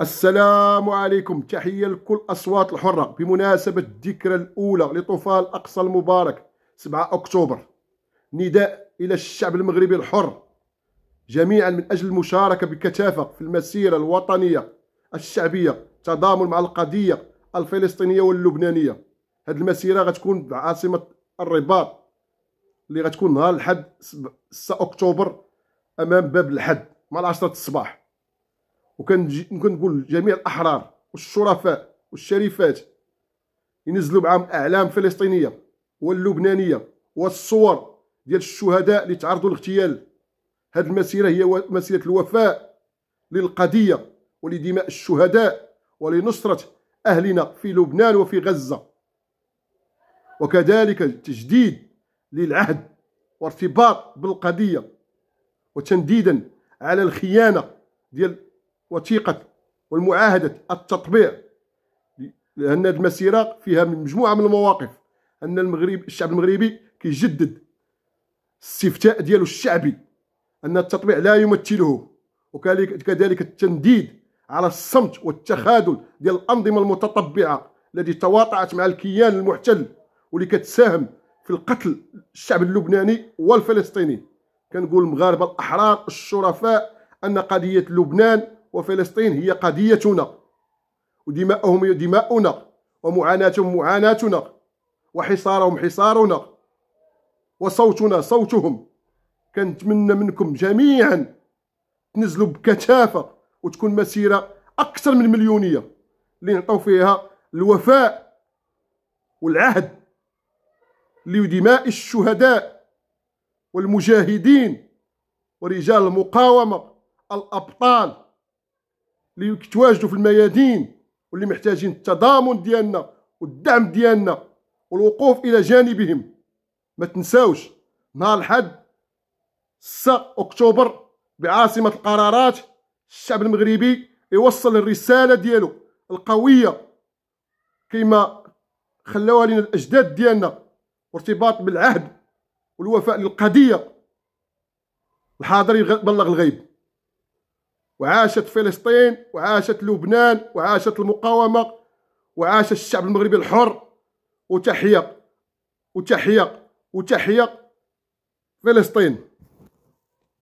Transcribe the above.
السلام عليكم تحية لكل أصوات الحرة بمناسبة الذكرى الأولى لطوفان الأقصى المبارك 7 أكتوبر نداء إلى الشعب المغربي الحر جميعا من أجل المشاركة بكثافة في المسيرة الوطنية الشعبية تضامن مع القضية الفلسطينية واللبنانية هذه المسيرة غتكون بعاصمة الرباط اللي غتكون نهار الحد 6 أكتوبر أمام باب الحد مع العشرة الصباح وكنقول جميع الاحرار والشرفاء والشريفات ينزلوا معهم اعلام فلسطينيه واللبنانيه والصور ديال الشهداء اللي تعرضوا للاغتيال هذه المسيره هي مسيره الوفاء للقضيه ولدماء الشهداء ولنصره اهلنا في لبنان وفي غزه وكذلك تجديد للعهد وارتباط بالقضيه وتنديدا على الخيانه ديال وثيقة والمعاهدة التطبيع لأن هذه المسيرة فيها مجموعة من المواقف أن المغرب الشعب المغربي كيجدد الاستفتاء ديالو الشعبي أن التطبيع لا يمثله وكذلك التنديد على الصمت والتخاذل ديال الأنظمة المتطبعة التي تواطعت مع الكيان المحتل واللي كتساهم في القتل الشعب اللبناني والفلسطيني كنقول المغاربة الأحرار الشرفاء أن قضية لبنان وفلسطين هي قضيتنا ودماؤهم دماؤنا ومعاناتهم معاناتنا وحصارهم حصارنا وصوتنا صوتهم كنتمنى منكم جميعا تنزلوا بكثافة وتكون مسيرة أكثر من مليونية اللي نعطيو فيها الوفاء والعهد لدماء الشهداء والمجاهدين ورجال المقاومة الأبطال اللي كيتواجدوا في الميادين واللي محتاجين التضامن ديالنا والدعم ديالنا والوقوف الى جانبهم ما تنساوش نهار الحد 6 اكتوبر بعاصمه القرارات الشعب المغربي يوصل الرساله ديالو القويه كما خلاوها لنا الاجداد ديالنا وارتباط بالعهد والوفاء للقضيه الحاضر يبلغ الغيب وعاشت فلسطين وعاشت لبنان وعاشت المقاومة وعاش الشعب المغربي الحر وتحية وتحية وتحية فلسطين